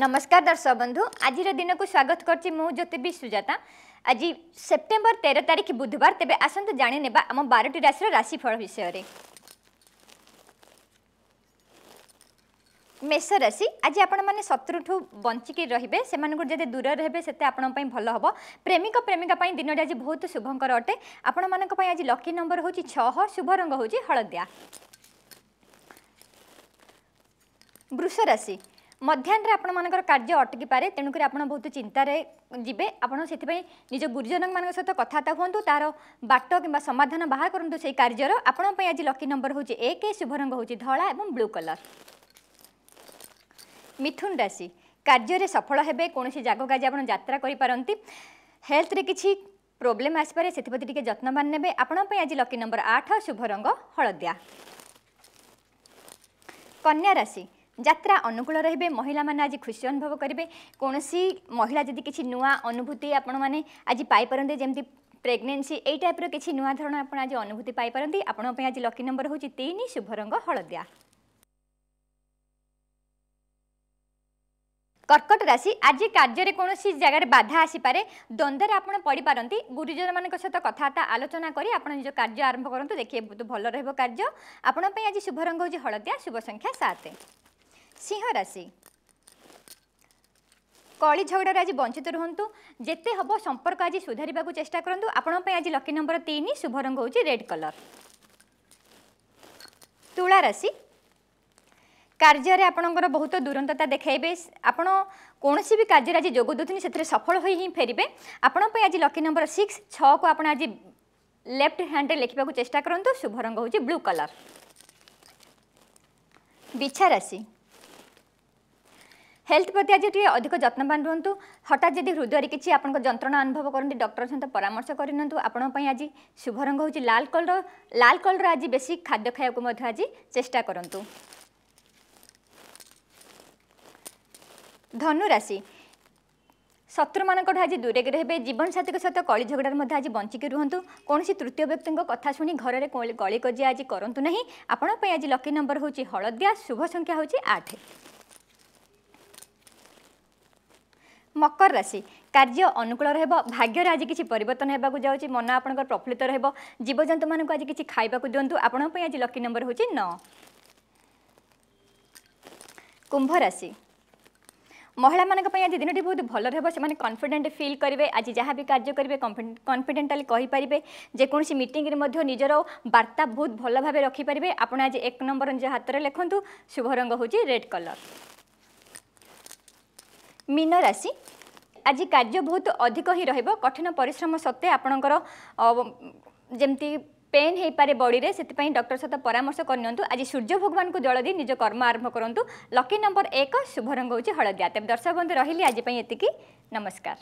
ନମସ୍କାର ଦର୍ଶକ ବନ୍ଧୁ ଆଜିର ଦିନକୁ ସ୍ୱାଗତ କରୁଛି ମୁଁ ଜ୍ୟୋତିବି ସୁଜାତା ଆଜି ସେପ୍ଟେମ୍ବର ତେର ତାରିଖ ବୁଧବାର ତେବେ ଆସନ୍ତୁ ଜାଣିନେବା ଆମ ବାରଟି ରାଶିର ରାଶିଫଳ ବିଷୟରେ ମେଷ ରାଶି ଆଜି ଆପଣମାନେ ଶତ୍ରୁଠୁ ବଞ୍ଚିକି ରହିବେ ସେମାନଙ୍କୁ ଯେତେ ଦୂରରେ ରହିବେ ସେତେ ଆପଣଙ୍କ ପାଇଁ ଭଲ ହେବ ପ୍ରେମିକ ପ୍ରେମିକା ପାଇଁ ଦିନଟି ଆଜି ବହୁତ ଶୁଭଙ୍କର ଅଟେ ଆପଣମାନଙ୍କ ପାଇଁ ଆଜି ଲକି ନମ୍ବର ହେଉଛି ଛଅ ଶୁଭ ରଙ୍ଗ ହେଉଛି ହଳଦିଆ ବୃଷ ରାଶି ମଧ୍ୟାହ୍ନରେ ଆପଣମାନଙ୍କର କାର୍ଯ୍ୟ ଅଟକି ପାରେ ତେଣୁକରି ଆପଣ ବହୁତ ଚିନ୍ତାରେ ଯିବେ ଆପଣ ସେଥିପାଇଁ ନିଜ ଗୁରୁଜନମାନଙ୍କ ସହିତ କଥାବାର୍ତ୍ତା ହୁଅନ୍ତୁ ତାର ବାଟ କିମ୍ବା ସମାଧାନ ବାହାର କରନ୍ତୁ ସେହି କାର୍ଯ୍ୟର ଆପଣଙ୍କ ପାଇଁ ଆଜି ଲକି ନମ୍ବର ହେଉଛି ଏକ ଶୁଭ ରଙ୍ଗ ହେଉଛି ଧଳା ଏବଂ ବ୍ଲୁ କଲର୍ ମିଥୁନ ରାଶି କାର୍ଯ୍ୟରେ ସଫଳ ହେବେ କୌଣସି ଜାଗାକୁ ଆଜି ଆପଣ ଯାତ୍ରା କରିପାରନ୍ତି ହେଲ୍ଥରେ କିଛି ପ୍ରୋବ୍ଲେମ୍ ଆସିପାରେ ସେଥିପ୍ରତି ଟିକେ ଯତ୍ନବାନ ନେବେ ଆପଣଙ୍କ ପାଇଁ ଆଜି ଲକି ନମ୍ବର ଆଠ ଶୁଭ ରଙ୍ଗ ହଳଦିଆ କନ୍ୟା ରାଶି যাত্রা অনুকূল রহবে মহিলা মানে আজ খুশি অনুভব করবে কোণী মহিলা যদি কিছু নূয়া অনুভূতি আপনার মানে আজ পাইপারতে যেমি প্রেগনেন্সি এই টাইপর কিছু নূয়া ধরনের আপনার আজ অনুভূতি পাইপার আপনার আজ লকি নম্বর হচ্ছে তিন শুভ রঙ হলদিয়া কর্কট রাশি আজ কার্যের কোণী জায়গার বাধা আসিপরে দ্বন্দ্বের আপনার পড়িপার গুরুজন মান সহ কথাবার্তা আলোচনা করে আপনার নিজ কার্য আরম্ভ করতু দেখি ভালো রহব কার্য আপনার আজ শুভ রঙ হচ্ছে হলদিয়া শুভ সংখ্যা সাত সিংহ রাশি কলি ঝগড়ার আজ বঞ্চিত রুহতু যেতে হব সম্পর্ক আজ সুধারিবাকু চেষ্টা করতু আপনার আজ লকি নম্বর তিন শুভ রঙ হচ্ছে রেড কলর তুলা রাশি କାର୍ଯ୍ୟରେ ଆପଣଙ୍କର ବହୁତ ଦୂରନ୍ତତା ଦେଖାଇବେ ଆପଣ କୌଣସି ବି କାର୍ଯ୍ୟରେ ଆଜି ଯୋଗ ଦେଉଛନ୍ତି ସେଥିରେ ସଫଳ ହୋଇ ହିଁ ଫେରିବେ ଆପଣଙ୍କ ପାଇଁ ଆଜି ଲକି ନମ୍ବର ସିକ୍ସ ଛଅକୁ ଆପଣ ଆଜି ଲେଫ୍ଟ ହ୍ୟାଣ୍ଡରେ ଲେଖିବାକୁ ଚେଷ୍ଟା କରନ୍ତୁ ଶୁଭ ରଙ୍ଗ ହେଉଛି ବ୍ଲୁ କଲର୍ ବିଛା ରାଶି হেলথ প্রতি আজ টিকিয়ে অধিক যত্নবান রুহতু হঠাৎ যদি হৃদয়ের কিছু আপনার যন্ত্রণা অনুভব করতে ডক্টর সহ পরামর্শ করে নিউ আপনার আজ শুভ রঙ হচ্ছে লাল কলর লাল কলর আজ বেশি খাদ্য খাওয়া আজ চেষ্টা করতু ধনুরাশি ଶତ୍ରୁମାନଙ୍କଠୁ ଆଜି ଦୂରେଇକି ରହିବେ ଜୀବନସାଥୀଙ୍କ ସହିତ କଳି ଝଗଡ଼ାରେ ମଧ୍ୟ ଆଜି ବଞ୍ଚିକି ରୁହନ୍ତୁ କୌଣସି ତୃତୀୟ ବ୍ୟକ୍ତିଙ୍କ କଥା ଶୁଣି ଘରରେ ଗଳି କଜିଆ ଆଜି କରନ୍ତୁ ନାହିଁ ଆପଣଙ୍କ ପାଇଁ ଆଜି ଲକି ନମ୍ବର ହେଉଛି ହଳଦିଆ ଶୁଭ ସଂଖ୍ୟା ହେଉଛି ଆଠ মকর রাশি কার্য অনুকূল রহব ভাগ্যরে আজ কিছু পরিবর্তন হওয়া যাচ্ছে মন আপনার প্রফুল্লিত রহব জীবজন্তু মানুষ আজ কিছু খাইবা দিও আপনার আজ লকি নম্বর হচ্ছে ন কুম্ভ রাশি ମହିଳାମାନଙ୍କ ପାଇଁ ଆଜି ଦିନଟି ବହୁତ ଭଲ ରହିବ ସେମାନେ କନଫିଡେଣ୍ଟ ଫିଲ୍ କରିବେ ଆଜି ଯାହା ବି କାର୍ଯ୍ୟ କରିବେ କନଫିଡେଣ୍ଟାଲି କହିପାରିବେ ଯେକୌଣସି ମିଟିଂରେ ମଧ୍ୟ ନିଜର ବାର୍ତ୍ତା ବହୁତ ଭଲ ଭାବେ ରଖିପାରିବେ ଆପଣ ଆଜି ଏକ ନମ୍ବର ନିଜ ହାତରେ ଲେଖନ୍ତୁ ଶୁଭ ରଙ୍ଗ ହେଉଛି ରେଡ୍ କଲର୍ ମୀନ ରାଶି ଆଜି କାର୍ଯ୍ୟ ବହୁତ ଅଧିକ ହିଁ ରହିବ କଠିନ ପରିଶ୍ରମ ସତ୍ତ୍ୱେ ଆପଣଙ୍କର ଯେମିତି পেন হয়ে পড়ে বডিরে সেপাই ডক্টর সহ পরামর্শ করে নিউ আজ সূর্য ভগবান জল দিয়ে নিজ কর্ম আরম্ভ করতু লকি নম্বর এক শুভ রঙ হচ্ছে হলদিয়া তেমন দর্শক বন্ধু রহলি আজপাই এতিকি নমস্কার